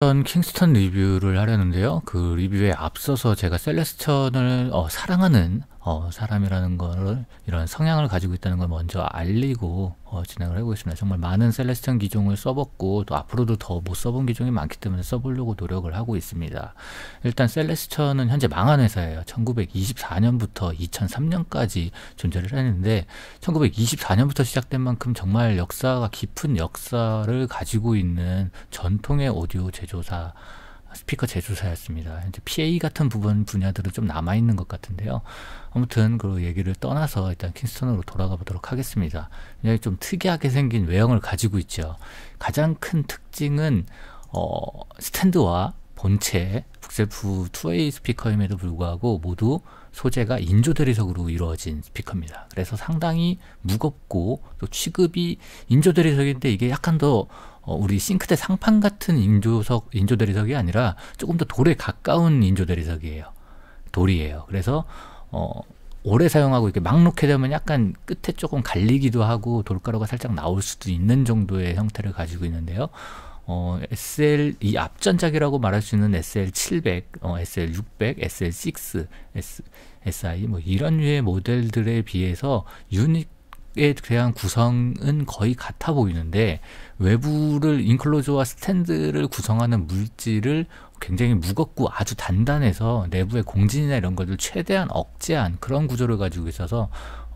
어떤 킹스턴 리뷰를 하려는데요. 그 리뷰에 앞서서 제가 셀레스천을 어, 사랑하는 어, 사람이라는 거를 이런 성향을 가지고 있다는 걸 먼저 알리고 어, 진행을 하고 있습니다. 정말 많은 셀레스천 기종을 써봤고 또 앞으로도 더 못 써본 기종이 많기 때문에 써보려고 노력을 하고 있습니다. 일단 셀레스천은 현재 망한 회사예요. 1924년부터 2003년까지 존재를 했는데 1924년부터 시작된 만큼 정말 역사가 깊은 역사를 가지고 있는 전통의 오디오 제조사 스피커 제조사였습니다. 현재 PA 같은 부분 분야들은 좀 남아 있는 것 같은데요. 아무튼 그 얘기를 떠나서 일단 킹스턴으로 돌아가 보도록 하겠습니다. 굉장히 좀 특이하게 생긴 외형을 가지고 있죠. 가장 큰 특징은 어, 스탠드와 본체 북셀프 2A 스피커임에도 불구하고 모두 소재가 인조 대리석으로 이루어진 스피커입니다. 그래서 상당히 무겁고 또 취급이 인조 대리석인데 이게 약간 더 어, 우리 싱크대 상판 같은 인조석 인조 대리석이 아니라 조금 더 돌에 가까운 인조 대리석이에요. 돌이에요. 그래서 어, 오래 사용하고 이렇게 막 놓게 되면 약간 끝에 조금 갈리기도 하고 돌가루가 살짝 나올 수도 있는 정도의 형태를 가지고 있는데요. 어, SL 이 앞전작이라고 말할 수 있는 SL 700, 어, SL 600, SL 6, S, SI 뭐 이런 류의 모델들에 비해서 유닛에 대한 구성은 거의 같아 보이는데 외부를 인클로저와 스탠드를 구성하는 물질을 굉장히 무겁고 아주 단단해서 내부의 공진이나 이런 것들 최대한 억제한 그런 구조를 가지고 있어서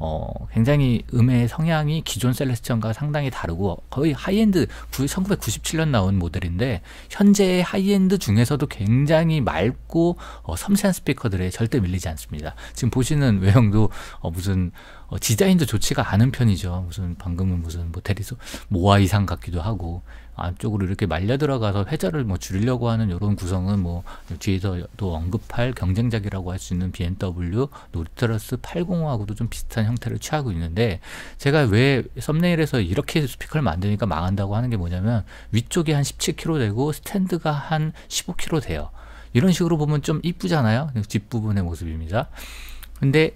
어, 굉장히 음의 성향이 기존 셀레스천과 상당히 다르고 거의 하이엔드 1997년 나온 모델인데 현재의 하이엔드 중에서도 굉장히 맑고 어, 섬세한 스피커들에 절대 밀리지 않습니다. 지금 보시는 외형도 어, 무슨 어, 디자인도 좋지가 않은 편이죠. 무슨 방금은 무슨 뭐 대리소 모아 이상 같기도 있기도 하고 안쪽으로 이렇게 말려 들어가서 회자를뭐 줄이려고 하는 이런 구성은 뭐 뒤에서도 언급할 경쟁작이라고 할 수 있는 BMW 노트러스 805하고도 좀 비슷한 형태를 취하고 있는데 제가 왜 썸네일에서 이렇게 스피커를 만드니까 망한다고 하는 게 뭐냐면 위쪽이 한 17kg 되고 스탠드가 한 15kg 돼요. 이런 식으로 보면 좀 이쁘잖아요. 뒷부분의 모습입니다. 근데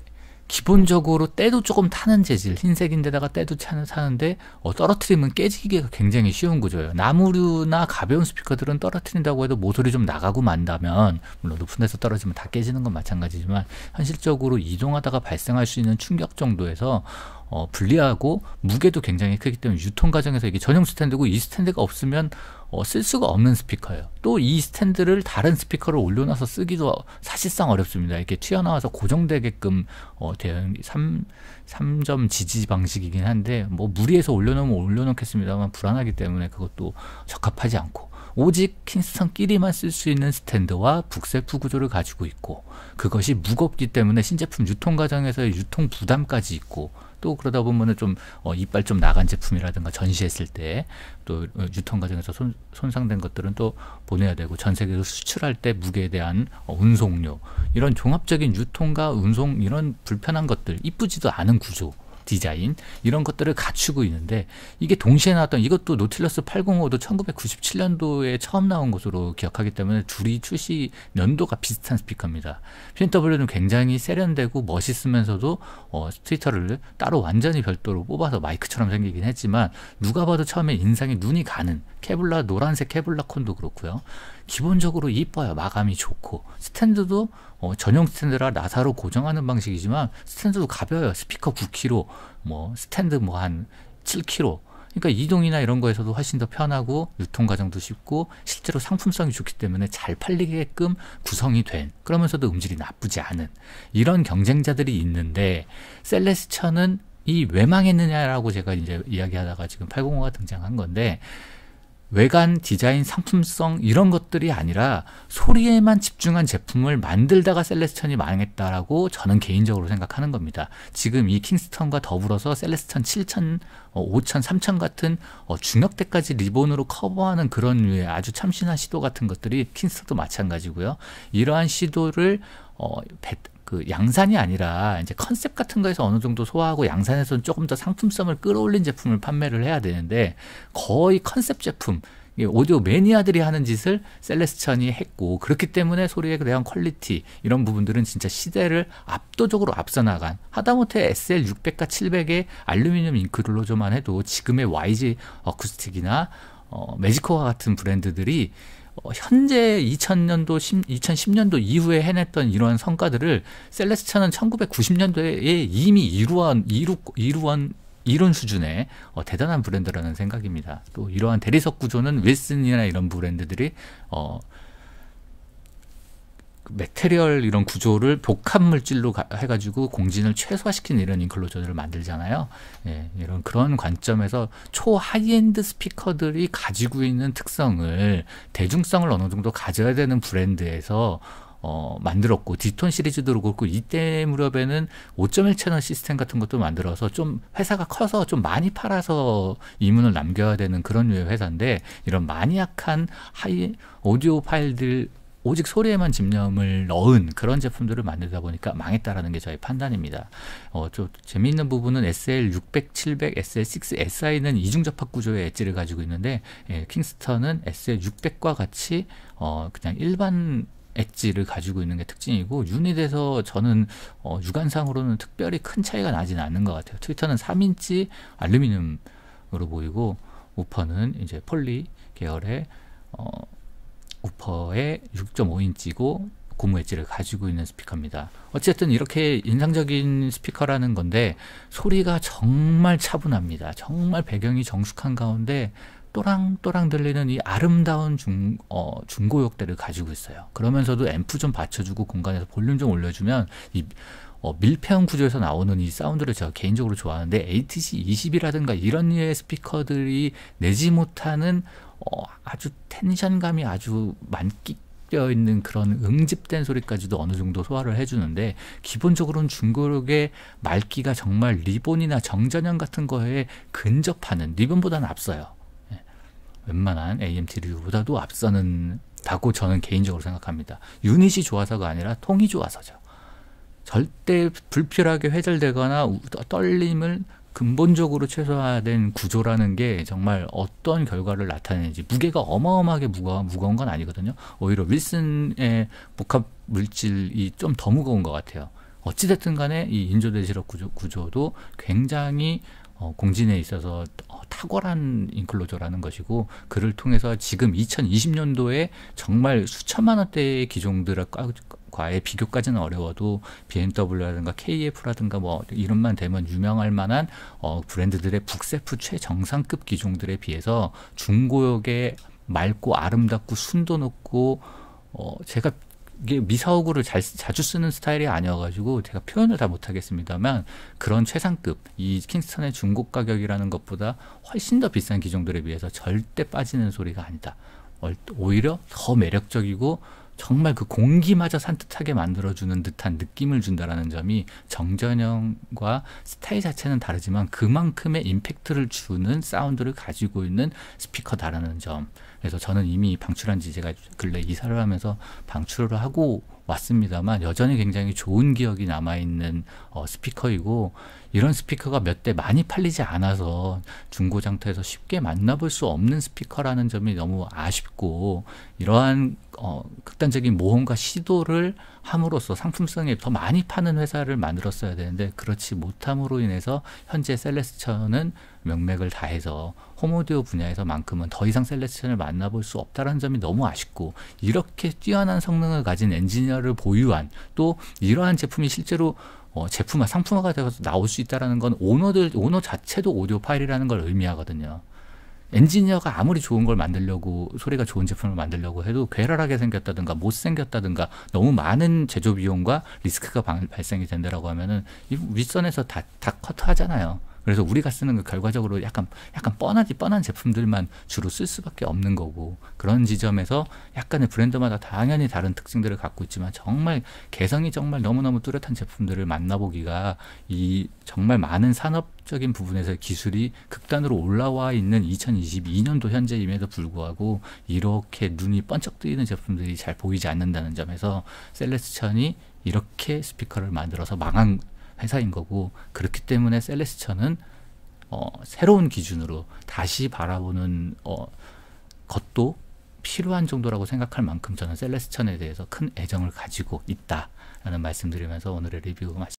기본적으로 때도 조금 타는 재질 흰색인데다가 때도 차는 사는데 어, 떨어뜨리면 깨지기가 굉장히 쉬운 구조예요 나무류나 가벼운 스피커들은 떨어뜨린다고 해도 모서리 좀 나가고 만다면 물론 높은 데서 떨어지면 다 깨지는 건 마찬가지지만 현실적으로 이동하다가 발생할 수 있는 충격 정도에서 어, 불리하고 무게도 굉장히 크기 때문에 유통 과정에서 이게 전용 스탠드고 이 스탠드가 없으면 어, 쓸 수가 없는 스피커예요. 또 이 스탠드를 다른 스피커를 올려놔서 쓰기도 사실상 어렵습니다. 이렇게 튀어나와서 고정되게끔 어, 대응 3, 3점 지지 방식이긴 한데 뭐 무리해서 올려놓으면 올려놓겠습니다만 불안하기 때문에 그것도 적합하지 않고 오직 킹스턴끼리만 쓸 수 있는 스탠드와 북셀프 구조를 가지고 있고 그것이 무겁기 때문에 신제품 유통 과정에서의 유통 부담까지 있고 또 그러다 보면은 좀 어, 이빨 좀 나간 제품이라든가 전시했을 때또 어, 유통 과정에서 손, 손상된 것들은 또 보내야 되고 전 세계로 수출할 때 무게에 대한 어, 운송료 이런 종합적인 유통과 운송 이런 불편한 것들 이쁘지도 않은 구조 디자인 이런 것들을 갖추고 있는데 이게 동시에 나왔던 이것도 노틸러스 805도 1997년도에 처음 나온 것으로 기억하기 때문에 둘이 출시 연도가 비슷한 스피커입니다. PNW는 굉장히 세련되고 멋있으면서도 어, 스트리터를 따로 완전히 별도로 뽑아서 마이크처럼 생기긴 했지만 누가 봐도 처음에 인상이 눈이 가는 케블라 노란색 케블라 콘도 그렇고요. 기본적으로 이뻐요. 마감이 좋고 스탠드도 어, 전용 스탠드라 나사로 고정하는 방식이지만 스탠드도 가벼워요. 스피커 9kg, 뭐 스탠드 뭐 한 7kg. 그러니까 이동이나 이런 거에서도 훨씬 더 편하고 유통 과정도 쉽고 실제로 상품성이 좋기 때문에 잘 팔리게끔 구성이 된 그러면서도 음질이 나쁘지 않은 이런 경쟁자들이 있는데 셀레스천은 이왜 망했느냐라고 제가 이제 이야기하다가 지금 805가 등장한 건데 외관, 디자인, 상품성 이런 것들이 아니라 소리에만 집중한 제품을 만들다가 셀레스턴이 망했다라고 저는 개인적으로 생각하는 겁니다. 지금 이 킹스턴과 더불어서 셀레스턴 7000, 5000, 3000 같은 어, 중역대까지 리본으로 커버하는 그런 류의 아주 참신한 시도 같은 것들이 킹스턴도 마찬가지고요. 이러한 시도를 어, 그 양산이 아니라 이제 컨셉 같은 거에서 어느 정도 소화하고 양산에서는 조금 더 상품성을 끌어올린 제품을 판매를 해야 되는데 거의 컨셉 제품 오디오 매니아들이 하는 짓을 셀레스천이 했고 그렇기 때문에 소리에 대한 퀄리티 이런 부분들은 진짜 시대를 압도적으로 앞서 나간 하다못해 SL600과 700의 알루미늄 잉크를로저만 해도 지금의 YG 어쿠스틱이나 어, 매지코와 같은 브랜드들이 어, 현재 2000년도 10, 2010년도 이후에 해냈던 이러한 성과들을 셀레스차는 1990년도에 이미 이루한 이루 이루한 이런 수준의 어, 대단한 브랜드라는 생각입니다. 또 이러한 대리석 구조는 윌슨이나 이런 브랜드들이 어, 메테리얼 이런 구조를 복합 물질로 해가지고 공진을 최소화시키는 이런 인클로저들을 만들잖아요. 예, 이런 그런 관점에서 초 하이엔드 스피커들이 가지고 있는 특성을 대중성을 어느 정도 가져야 되는 브랜드에서 어, 만들었고 디톤 시리즈도 그렇고 이때 무렵에는 5.1 채널 시스템 같은 것도 만들어서 좀 회사가 커서 좀 많이 팔아서 이문을 남겨야 되는 그런 회사인데 이런 마니악한 하이 오디오 파일들 오직 소리에만 집념을 넣은 그런 제품들을 만들다 보니까 망했다라는 게저의 판단입니다. 어, 좀 재미있는 부분은 SL 600, 700, SL 6, SI는 이중접합 구조의 엣지를 가지고 있는데 예, 킹스턴은 SL 600과 같이 어, 그냥 일반 엣지를 가지고 있는 게 특징이고 유닛에서 저는 어, 육안상으로는 특별히 큰 차이가 나진 않는 것 같아요. 트위터는 3인치 알루미늄으로 보이고 우퍼는 이제 폴리 계열의 어, 우퍼의 6.5인치고 고무 엣지를 가지고 있는 스피커입니다. 어쨌든 이렇게 인상적인 스피커라는 건데 소리가 정말 차분합니다. 정말 배경이 정숙한 가운데 또랑또랑 들리는 이 아름다운 중, 어, 중고역대를 가지고 있어요. 그러면서도 앰프 좀 받쳐주고 공간에서 볼륨 좀 올려주면 이 어, 밀폐형 구조에서 나오는 이 사운드를 제가 개인적으로 좋아하는데 ATC20이라든가 이런 류의 스피커들이 내지 못하는 어, 아주 텐션감이 아주 많기 려 있는 그런 응집된 소리까지도 어느 정도 소화를 해주는데 기본적으로는 중국의 말기가 정말 리본이나 정전형 같은 거에 근접하는 리본보다는 앞서요. 예. 웬만한 AMT 리뷰보다도 앞서는다고 저는 개인적으로 생각합니다. 유닛이 좋아서가 아니라 통이 좋아서죠. 절대 불필요하게 회절되거나 떨림을 근본적으로 최소화된 구조라는 게 정말 어떤 결과를 나타내는지 무게가 어마어마하게 무거, 무거운 건 아니거든요. 오히려 윌슨의 복합 물질이 좀 더 무거운 것 같아요. 어찌됐든 간에 이 인조대지력 구조, 구조도 굉장히 어, 공진에 있어서 탁월한 인클로저라는 것이고 그를 통해서 지금 2020년도에 정말 수천만 원대의 기종들과의 비교까지는 어려워도 BMW라든가 KF라든가 뭐 이름만 되면 유명할 만한 어, 브랜드들의 북세프 최정상급 기종들에 비해서 중고역에 맑고 아름답고 순도 높고 어, 제가 이게 미사오구를 잘, 자주 쓰는 스타일이 아니어가지고 제가 표현을 다 못하겠습니다만 그런 최상급 이 킹스턴의 중고 가격이라는 것보다 훨씬 더 비싼 기종들에 비해서 절대 빠지는 소리가 아니다. 오히려 더 매력적이고 정말 그 공기마저 산뜻하게 만들어주는 듯한 느낌을 준다라는 점이 정전형과 스타일 자체는 다르지만 그만큼의 임팩트를 주는 사운드를 가지고 있는 스피커다라는 점. 그래서 저는 이미 방출한 지 제가 근래 이사를 하면서 방출을 하고 왔습니다만 여전히 굉장히 좋은 기억이 남아있는 어, 스피커이고 이런 스피커가 몇 대 많이 팔리지 않아서 중고장터에서 쉽게 만나볼 수 없는 스피커라는 점이 너무 아쉽고 이러한 어, 극단적인 모험과 시도를 함으로써 상품성이 더 많이 파는 회사를 만들었어야 되는데 그렇지 못함으로 인해서 현재 셀레스천은 명맥을 다해서 홈오디오 분야에서만큼은 더 이상 셀레스천을 만나볼 수 없다는 점이 너무 아쉽고 이렇게 뛰어난 성능을 가진 엔지니어를 보유한 또 이러한 제품이 실제로 어, 제품화 상품화가 되어서 나올 수 있다라는 건 오너들 오너 자체도 오디오 파일이라는 걸 의미하거든요. 엔지니어가 아무리 좋은 걸 만들려고 소리가 좋은 제품을 만들려고 해도 괴랄하게 생겼다든가 못 생겼다든가 너무 많은 제조 비용과 리스크가 발생이 된다라고 하면은 윗선에서 다다 커트하잖아요. 그래서 우리가 쓰는 그 결과적으로 약간 약간 뻔하지 뻔한 제품들만 주로 쓸 수밖에 없는 거고 그런 지점에서 약간의 브랜드마다 당연히 다른 특징들을 갖고 있지만 정말 개성이 정말 너무너무 뚜렷한 제품들을 만나보기가 이 정말 많은 산업적인 부분에서 기술이 극단으로 올라와 있는 2022년도 현재임에도 불구하고 이렇게 눈이 번쩍 뜨이는 제품들이 잘 보이지 않는다는 점에서 셀레스천이 이렇게 스피커를 만들어서 망한 회사인 거고 그렇기 때문에 셀레스천은 어, 새로운 기준으로 다시 바라보는 어, 것도 필요한 정도라고 생각할 만큼 저는 셀레스천에 대해서 큰 애정을 가지고 있다라는 말씀드리면서 오늘의 리뷰 마치